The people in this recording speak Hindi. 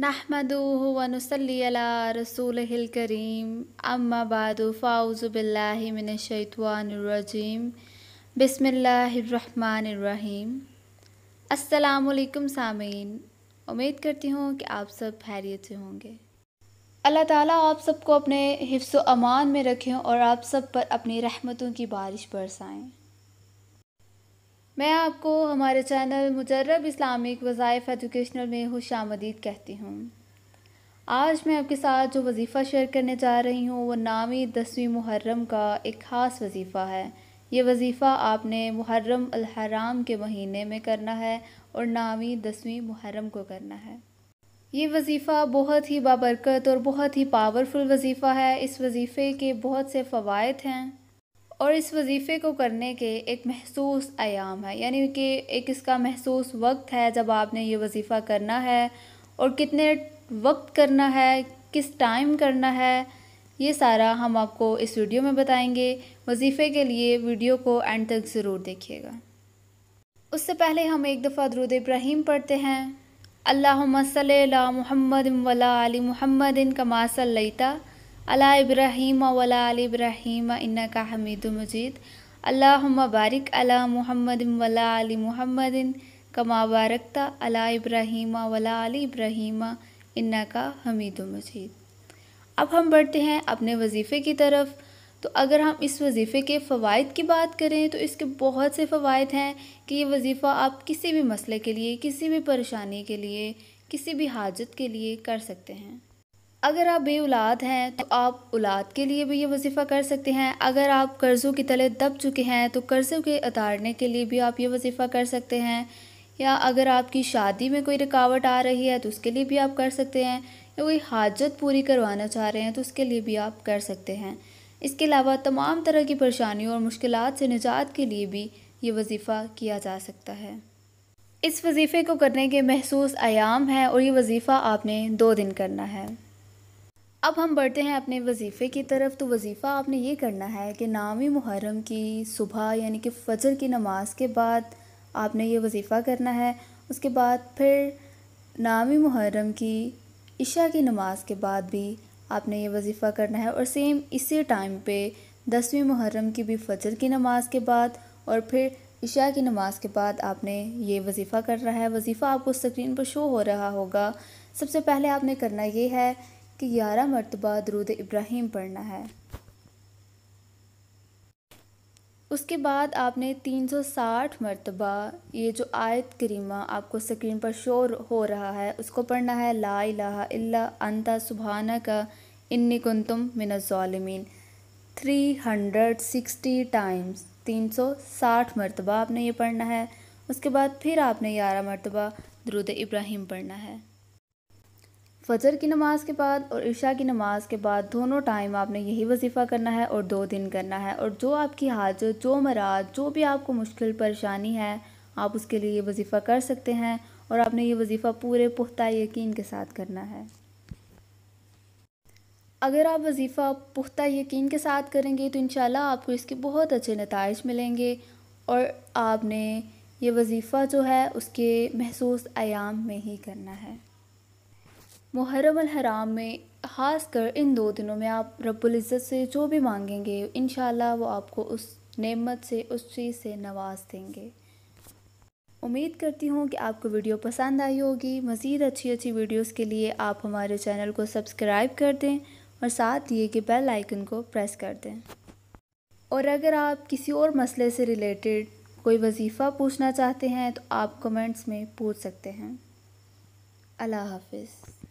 नहमदूहनसल्ला रसूल करीम अम्माबाद फ़ाउज़बिल्लाशवानरजीम बसमीम अल्लाम सामीन उम्मीद करती हूँ कि आप सब खैरियत से होंगे अल्लाह ताला आप सबको अपने हिफ्स अमान में रखें और आप सब पर अपनी रहमतों की बारिश बरसाएँ मैं आपको हमारे चैनल मुजरब इस्लामिक वज़ाइफ एजुकेशनल में खुश आमदीद कहती हूँ आज मैं आपके साथ जो वजीफ़ा शेयर करने जा रही हूँ वो नामी दसवीं मुहर्रम का एक ख़ास वजीफ़ा है ये वजीफ़ा आपने मुहर्रम अलहराम के महीने में करना है और नामी दसवीं मुहर्रम को करना है ये वजीफ़ा बहुत ही बाबरकत और बहुत ही पावरफुल वजीफ़ा है इस वजीफ़े के बहुत से फ़वाद हैं और इस वजीफ़े को करने के एक महसूस आयाम है यानी कि एक इसका महसूस वक्त है जब आपने ये वजीफ़ा करना है और कितने वक्त करना है किस टाइम करना है ये सारा हम आपको इस वीडियो में बताएंगे वजीफ़े के लिए वीडियो को एंड तक ज़रूर देखिएगा उससे पहले हम एक दफ़ा दरुद इब्राहिम पढ़ते हैं अल्लाह सल महमद वला महमदिन कमा सल्लता अला इब्राहीम वला अली इब्राहिम इन्ना का हमीद मजीद अल्लाम बारिक अला मुहम्मद वला अली मुहम्मद कमा बारकता अला इब्राहीम वला अली इब्राहिम इन्ना का हमीद मजीद अब हम बढ़ते हैं अपने वजीफ़े की तरफ तो अगर हम इस वजीफ़े के फ़वाद की बात करें तो इसके बहुत से फ़वाद हैं कि ये वजीफ़ा आप किसी भी मसले के लिए किसी भी परेशानी के लिए किसी भी हाजत के लिए कर सकते हैं अगर आप बे औलाद हैं तो आप औलाद के लिए भी ये वजीफ़ा कर सकते हैं अगर आप कर्ज़ों की तले दब चुके हैं तो कर्ज़ों के उतारने के लिए भी आप ये वजीफ़ा कर सकते हैं या अगर आपकी शादी में कोई रुकावट आ रही है तो उसके लिए भी आप कर सकते हैं या कोई हाजत पूरी करवाना चाह रहे हैं तो उसके लिए भी आप कर सकते हैं इसके अलावा तमाम तरह की परेशानियों और मुश्किल से निजात के लिए भी ये वजीफ़ा किया जा सकता है इस वजीफ़े को करने के महसूस आयाम हैं और ये वजीफ़ा आपने दो दिन करना है अब हम बढ़ते हैं अपने वजीफ़े की तरफ तो वजीफ़ा आपने ये करना है कि नामी मुहर्रम की सुबह यानी कि फ़जर की नमाज के बाद आपने ये वजीफ़ा करना है उसके बाद फिर नामी मुहर्रम की इशा की नमाज के बाद भी आपने ये वजीफ़ा करना है और सेम इसी टाइम पे दसवीं मुहर्रम की भी फ़जर की नमाज के बाद और फिर इशा की नमाज के बाद आपने ये वजीफ़ा करना है वजीफ़ा आपको स्क्रीन पर शो हो रहा होगा सबसे पहले आपने करना ये है कि ग्यारह मरतबा दरूद इब्राहिम पढ़ना है उसके बाद आपने 360 मरतबा ये जो आयत करीमा आपको स्क्रीन पर शोर हो रहा है उसको पढ़ना है ला इलाहा इल्ला अंता सुबहाना का इन्नी कुंतुम मिनज़ालमीन थ्री हंड्रेड सिक्सटी टाइम्स तीन सौ साठ मरतबा आपने ये पढ़ना है उसके बाद फिर आपने ग्यारह मरतबा दरुद इब्राहिम पढ़ना है फजर की नमाज़ के बाद और ईशा की नमाज़ के बाद दोनों टाइम आपने यही वजीफ़ा करना है और दो दिन करना है और जो आपकी हाजत जो मराज जो भी आपको मुश्किल परेशानी है आप उसके लिए ये वजीफ़ा कर सकते हैं और आपने ये वजीफ़ा पूरे पुख्ता यकीन के साथ करना है अगर आप वजीफ़ा पुख्ता यकीन के साथ करेंगे तो इन आपको इसके बहुत अच्छे नतज मिलेंगे और आपने ये वजीफ़ा जो है उसके महसूस आयाम में ही करना है मुहरम हराम में ख़ास कर इन दो दिनों में आप इज़्ज़त से जो भी मांगेंगे इन वो आपको उस नेमत से उस चीज़ से नवाज देंगे उम्मीद करती हूँ कि आपको वीडियो पसंद आई होगी मज़ीद अच्छी अच्छी वीडियोस के लिए आप हमारे चैनल को सब्सक्राइब कर दें और साथ दिए गए बेल आइकन को प्रेस कर दें और अगर आप किसी और मसले से रिलेटेड कोई वजीफ़ा पूछना चाहते हैं तो आप कमेंट्स में पूछ सकते हैं अल्लाह हाफिज़